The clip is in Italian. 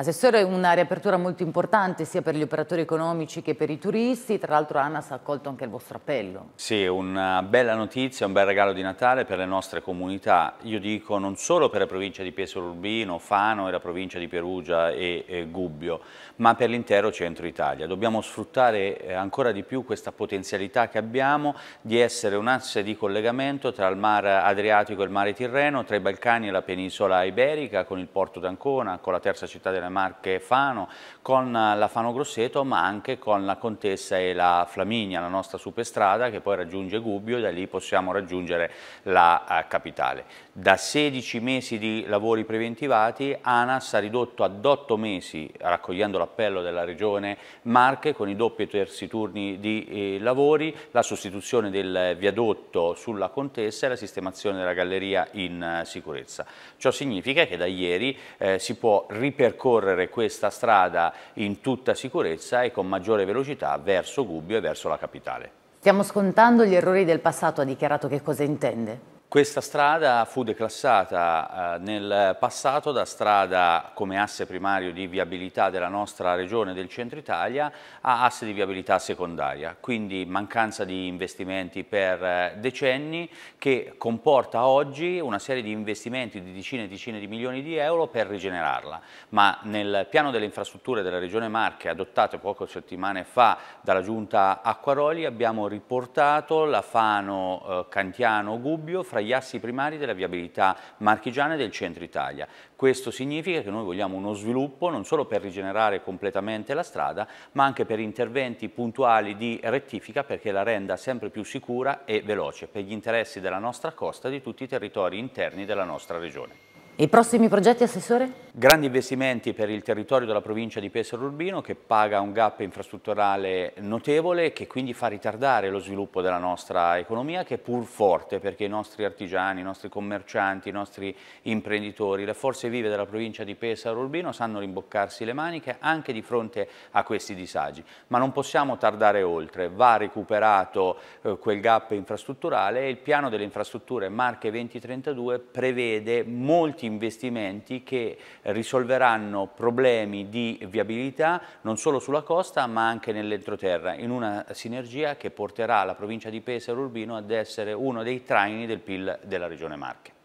Assessore, una riapertura molto importante sia per gli operatori economici che per i turisti, tra l'altro ANAS ha accolto anche il vostro appello. Sì, una bella notizia, un bel regalo di Natale per le nostre comunità, io dico non solo per la provincia di Pesaro Urbino, Fano e la provincia di Perugia e, e Gubbio, ma per l'intero centro Italia. Dobbiamo sfruttare eh, ancora di più questa potenzialità che abbiamo di essere un asse di collegamento tra il mar Adriatico e il mare Tirreno, tra i Balcani e la penisola iberica, con il porto d'Ancona, con la terza città della Marche Fano, con la Fano Grosseto ma anche con la Contessa e la Flaminia, la nostra superstrada che poi raggiunge Gubbio e da lì possiamo raggiungere la eh, capitale. Da 16 mesi di lavori preventivati ANAS ha ridotto ad 8 mesi, raccogliendo l'appello della Regione Marche con i doppi e terzi turni di eh, lavori, la sostituzione del viadotto sulla Contessa e la sistemazione della galleria in eh, sicurezza. Ciò significa che da ieri eh, si può ripercorrere percorrere questa strada in tutta sicurezza e con maggiore velocità verso Gubbio e verso la capitale. Stiamo scontando gli errori del passato, ha dichiarato che cosa intende? Questa strada fu declassata eh, nel passato da strada come asse primario di viabilità della nostra regione del centro Italia a asse di viabilità secondaria, quindi mancanza di investimenti per eh, decenni che comporta oggi una serie di investimenti di decine e decine di milioni di euro per rigenerarla, ma nel piano delle infrastrutture della regione Marche adottato poche settimane fa dalla giunta Acquaroli abbiamo riportato la Fano eh, Cantiano Gubbio fra tra gli assi primari della viabilità marchigiana e del centro Italia. Questo significa che noi vogliamo uno sviluppo non solo per rigenerare completamente la strada, ma anche per interventi puntuali di rettifica perché la renda sempre più sicura e veloce per gli interessi della nostra costa e di tutti i territori interni della nostra regione i prossimi progetti, Assessore? Grandi investimenti per il territorio della provincia di Pesaro Urbino che paga un gap infrastrutturale notevole che quindi fa ritardare lo sviluppo della nostra economia che è pur forte perché i nostri artigiani, i nostri commercianti, i nostri imprenditori, le forze vive della provincia di Pesaro Urbino sanno rimboccarsi le maniche anche di fronte a questi disagi. Ma non possiamo tardare oltre, va recuperato eh, quel gap infrastrutturale e il piano delle infrastrutture Marche 2032 prevede molti investimenti che risolveranno problemi di viabilità non solo sulla costa ma anche nell'entroterra, in una sinergia che porterà la provincia di Pesaro Urbino ad essere uno dei traini del PIL della Regione Marche.